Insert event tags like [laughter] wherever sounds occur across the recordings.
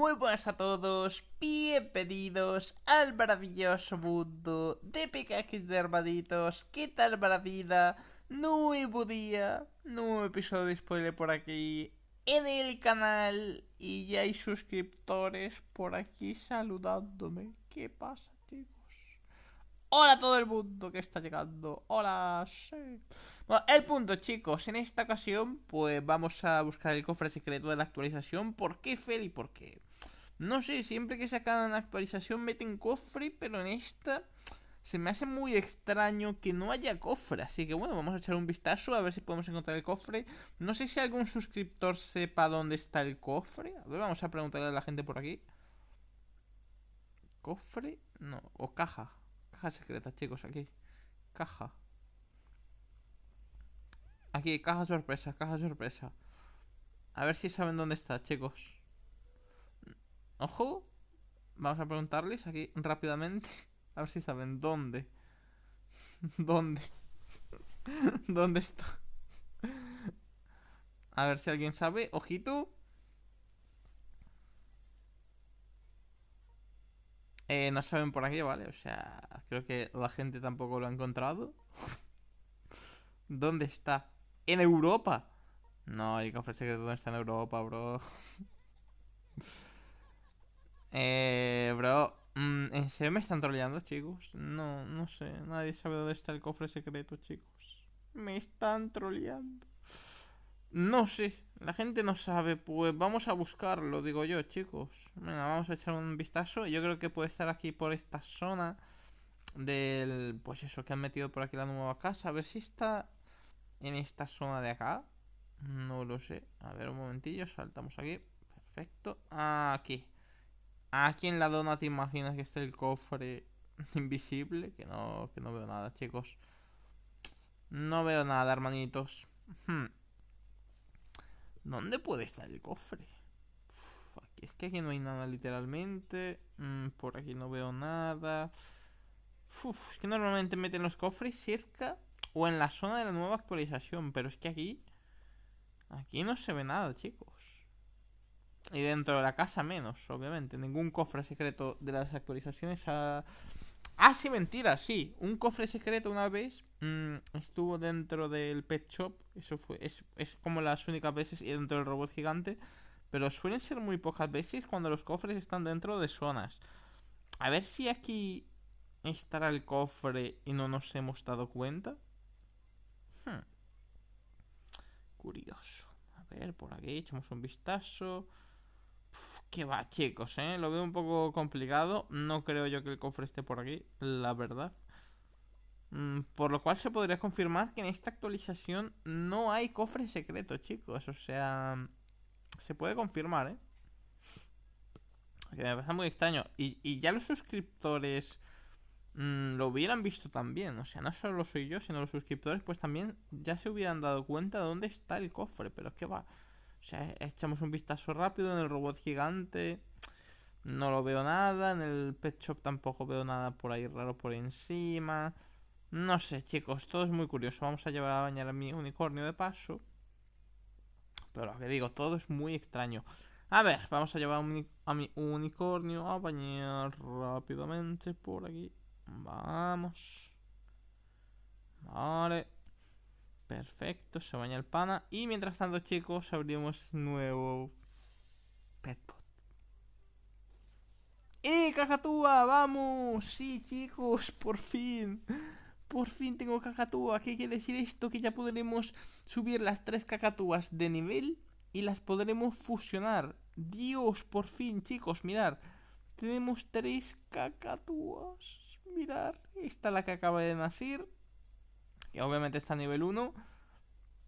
Muy buenas a todos, bienvenidos al maravilloso mundo de Pikachu de Armaditos. ¿Qué tal maravilla? Nuevo día, nuevo episodio de por aquí en el canal. Y ya hay suscriptores por aquí saludándome. ¿Qué pasa, chicos? Hola a todo el mundo que está llegando. Hola. Sí. Bueno, el punto, chicos. En esta ocasión, pues vamos a buscar el cofre secreto de la actualización. ¿Por qué, Feli? ¿Por qué? no sé, siempre que sacan una actualización meten cofre, pero en esta se me hace muy extraño que no haya cofre. Así que bueno, vamos a echar un vistazo a ver si podemos encontrar el cofre. No sé si algún suscriptor sepa dónde está el cofre. A ver, vamos a preguntarle a la gente por aquí. ¿Cofre? No, o caja caja secreta, chicos, aquí. Caja. Aquí, caja sorpresa, caja sorpresa. A ver si saben dónde está, chicos. Ojo. Vamos a preguntarles aquí rápidamente. [laughs] A ver si saben dónde. [laughs] ¿Dónde? [laughs] ¿Dónde está? A ver si alguien sabe. Ojito. Eh, no saben por aquí, ¿vale? O sea, creo que la gente tampoco lo ha encontrado. [laughs] ¿Dónde está? ¡En Europa! No, el cofre secreto no está en Europa, bro. [laughs] eh, bro, mm, ¿en serio me están troleando, chicos? No, no sé. Nadie sabe dónde está el cofre secreto, chicos. Me están troleando. No sé. La gente no sabe, pues vamos a buscarlo, digo yo, chicos. Venga, vamos a echar un vistazo. Yo creo que puede estar aquí por esta zona del... Pues eso, que han metido por aquí la nueva casa. A ver si está en esta zona de acá. No lo sé. A ver, un momentillo, saltamos aquí. Perfecto. Aquí. Aquí en la dona te imaginas que está el cofre [laughs] invisible. Que no, que no veo nada, chicos. No veo nada, hermanitos. Hmm. ¿Dónde puede estar el cofre? es que aquí no hay nada literalmente. Mm, por aquí no veo nada. es que normalmente meten los cofres cerca o en la zona de la nueva actualización. Pero es que aquí... Aquí no se ve nada, chicos. Y dentro de la casa menos, obviamente. Ningún cofre secreto de las actualizaciones ha... Ah, sí, mentira, sí. Un cofre secreto una vez mm, estuvo dentro del pet shop. Eso fue. Es, como las únicas veces y dentro del robot gigante. Pero suelen ser muy pocas veces cuando los cofres están dentro de zonas. A ver si aquí estará el cofre y no nos hemos dado cuenta. Hmm. Curioso. A ver, por aquí echamos un vistazo que va, chicos, ¿eh? Lo veo un poco complicado. No creo yo que el cofre esté por aquí, la verdad. Mm, por lo cual se podría confirmar que en esta actualización no hay cofre secreto, chicos. O sea, se puede confirmar, ¿eh? Que me pasa muy extraño. Y, ya los suscriptores mm, lo hubieran visto también. O sea, no solo soy yo, sino los suscriptores, pues también ya se hubieran dado cuenta de dónde está el cofre. Pero es que va. O sea, echamos un vistazo rápido en el robot gigante. No lo veo nada. En el pet shop tampoco veo nada por ahí raro por encima. No sé, chicos. Todo es muy curioso. Vamos a llevar a bañar a mi unicornio de paso. Pero lo que digo, todo es muy extraño. A ver, vamos a llevar a mi, a mi unicornio a bañar rápidamente por aquí. Vamos. Vale. Perfecto, se baña el pana. Y mientras tanto, chicos, abrimos nuevo Petpot ¡Eh, cacatúa! ¡Vamos! Sí, chicos, [laughs] por fin. Por fin tengo cacatúa. ¿Qué quiere decir esto? Que ya podremos subir las tres cacatúas de nivel y las podremos fusionar. Dios, por fin, chicos, mirar. Tenemos tres cacatúas. Mirar, esta es la que acaba de nacer que obviamente está a nivel 1.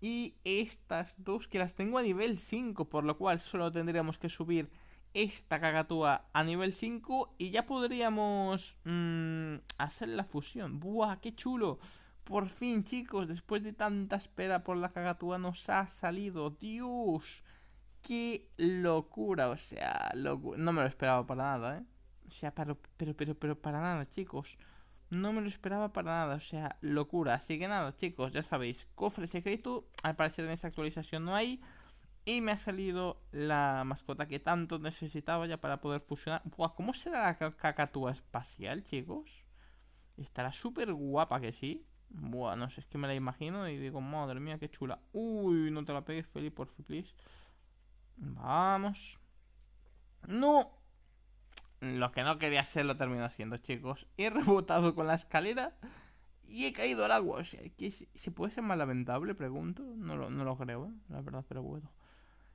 Y estas dos que las tengo a nivel 5, por lo cual solo tendríamos que subir esta cagatúa a nivel 5 y ya podríamos mm, hacer la fusión. ¡Buah, qué chulo! Por fin, chicos, después de tanta espera por la cagatúa nos ha salido. ¡Dios! ¡Qué locura! O sea, no me lo esperaba para nada, ¿eh? O sea, pero, pero, pero para nada, chicos. No me lo esperaba para nada, o sea, locura. Así que nada, chicos, ya sabéis, cofre secreto, al parecer en esta actualización no hay. Y me ha salido la mascota que tanto necesitaba ya para poder fusionar. Buah, ¿cómo será la cacatúa espacial, chicos? Estará súper guapa que sí. bueno sé, es que me la imagino y digo, madre mía, qué chula. Uy, no te la pegues, Felipe, por favor, please. Vamos. ¡No! que no quería ser lo terminó siendo, chicos. He rebotado con la escalera y he caído al agua. O sea, ¿Se puede ser más lamentable? Pregunto. No lo, creo, ¿eh? la verdad, pero bueno.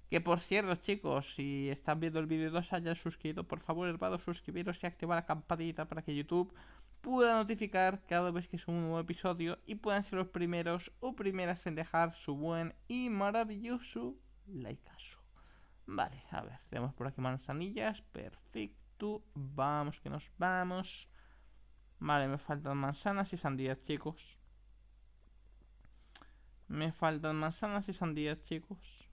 Que por cierto, chicos, si están viendo el vídeo y no se hayan suscrito, por favor, vado, suscribiros y activar la campanita para que YouTube pueda notificar cada vez que subo un nuevo episodio y puedan ser los primeros o primeras en dejar su buen y maravilloso likeazo. Vale, a ver, tenemos por aquí manzanillas, perfecto. Vamos, que nos vamos. Vale, me faltan manzanas y sandías, chicos. Me faltan manzanas y sandías, chicos.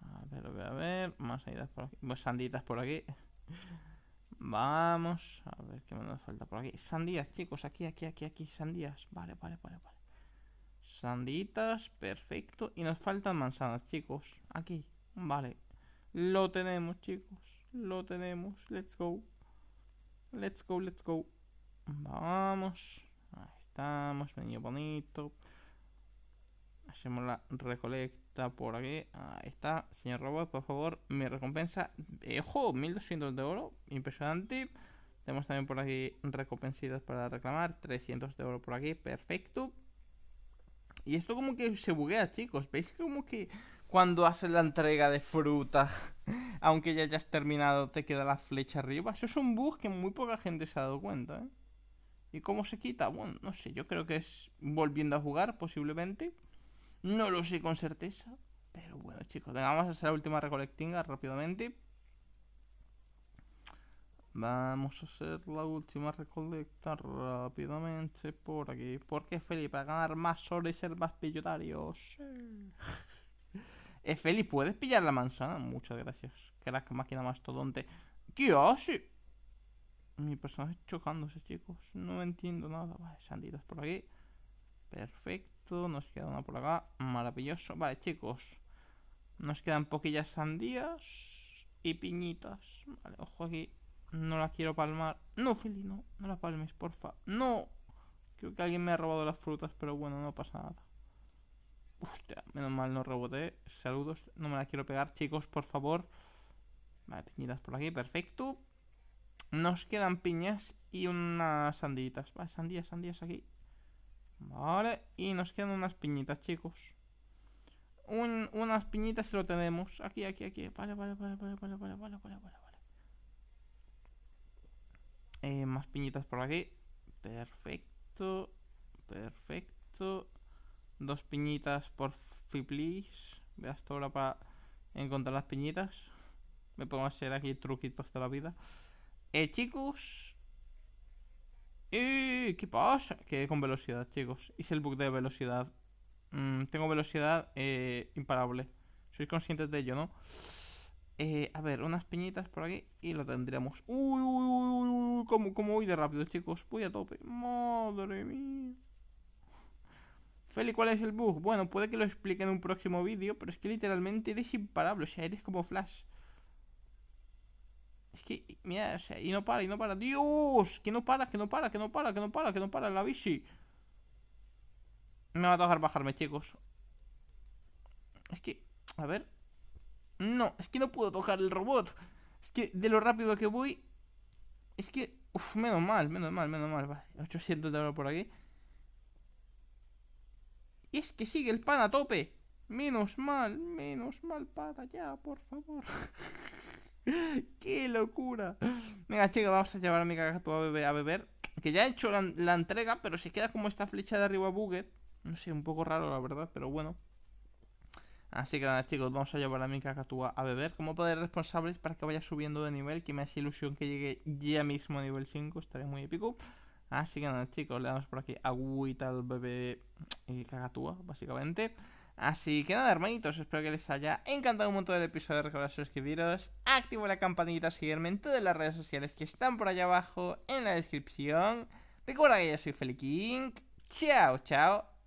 A ver, a ver, a ver. sandías por aquí. Pues sanditas por aquí. [laughs] Vamos. A ver qué me falta por aquí. Sandías, chicos. Aquí, aquí, aquí, aquí. Sandías. Vale, vale, vale, vale. Sanditas, perfecto. Y nos faltan manzanas, chicos. Aquí. Vale, lo tenemos, chicos. Lo tenemos. Let's go. Let's go, let's go. Vamos. Ahí estamos. Venido bonito. Hacemos la recolecta por aquí. Ahí está. Señor robot, por favor, mi recompensa. Eh, ¡Ojo! 1200 de oro. Impresionante. Tenemos también por aquí recompensitas para reclamar. 300 de oro por aquí. Perfecto. Y esto como que se buguea, chicos. ¿Veis como que cuando haces la entrega de fruta, [laughs] aunque ya hayas terminado, te queda la flecha arriba. Eso es un bug que muy poca gente se ha dado cuenta, ¿eh? ¿Y cómo se quita? Bueno, no sé, yo creo que es volviendo a jugar, posiblemente. No lo sé con certeza. Pero bueno, chicos, venga, vamos a hacer la última recolectinga rápidamente. Vamos a hacer la última recolecta rápidamente por aquí. Porque Felipe, para ganar más y ser más pillotario. Sí. Eh, Feli, ¿puedes pillar la manzana? Muchas gracias. Crack, máquina mastodonte. ¿Qué hace? Mi personaje chocándose, chicos. No entiendo nada. Vale, sanditas por aquí. Perfecto. Nos queda una por acá. Maravilloso. Vale, chicos. Nos quedan poquillas sandías y piñitas. Vale, ojo aquí. No la quiero palmar. No, Feli, no. No la palmes, porfa. No. Creo que alguien me ha robado las frutas, pero bueno, no pasa nada. Hostia, menos mal no reboté. Saludos, no me la quiero pegar, chicos, por favor. Vale, piñitas por aquí, perfecto. Nos quedan piñas y unas sanditas. Vale, sandías, sandías aquí. Vale, y nos quedan unas piñitas, chicos. unas piñitas se lo tenemos. Aquí, aquí, aquí. Vale, vale, vale, vale, vale, vale, vale, vale, vale. Eh, más piñitas por aquí. Perfecto. Perfecto dos piñitas por Fiplis. Veas toda ahora para encontrar las piñitas. Me pongo a hacer aquí truquitos de la vida. Eh, chicos. Eh, ¿Qué pasa? Que con velocidad, chicos. Hice el bug de velocidad. Mm, tengo velocidad eh, imparable. Sois conscientes de ello, ¿no? Eh, a ver, unas piñitas por aquí y lo tendríamos. Uy, uy, uy, uy, como, como voy de rápido, chicos. Voy a tope. Madre mía. ¿cuál es el bug? Bueno, puede que lo explique en un próximo vídeo, pero es que literalmente eres imparable, o sea, eres como Flash. Es que, mira, o sea, y no para, y no para. ¡Dios! Que no para, que no para, que no para, que no para, que no para la bici. Me va a tocar bajarme, chicos. Es que, a ver. No, es que no puedo tocar el robot. Es que de lo rápido que voy. Es que, uff, menos mal, menos mal, menos mal. Vale, 800 de oro por aquí. Y es que sigue el pan a tope. Menos mal, menos mal para allá, por favor. [laughs] ¡Qué locura! Venga, chicos, vamos a llevar a mi cagatúa a beber, Que ya he hecho la, entrega, pero si queda como esta flecha de arriba buget. No sé, un poco raro, la verdad, pero bueno. Así que nada, chicos, vamos a llevar a mi cacatúa a beber. Como poder responsables para que vaya subiendo de nivel, que me hace ilusión que llegue ya mismo a nivel 5, estaré muy épico. Así ah, que nada, chicos, le damos por aquí agüita al bebé y cagatúa, básicamente. Así que nada, hermanitos, espero que les haya encantado un montón el episodio. Recordad suscribiros, activo la campanita, seguirme en todas las redes sociales que están por allá abajo en la descripción. Recuerda que yo soy Feliking. Chao, chao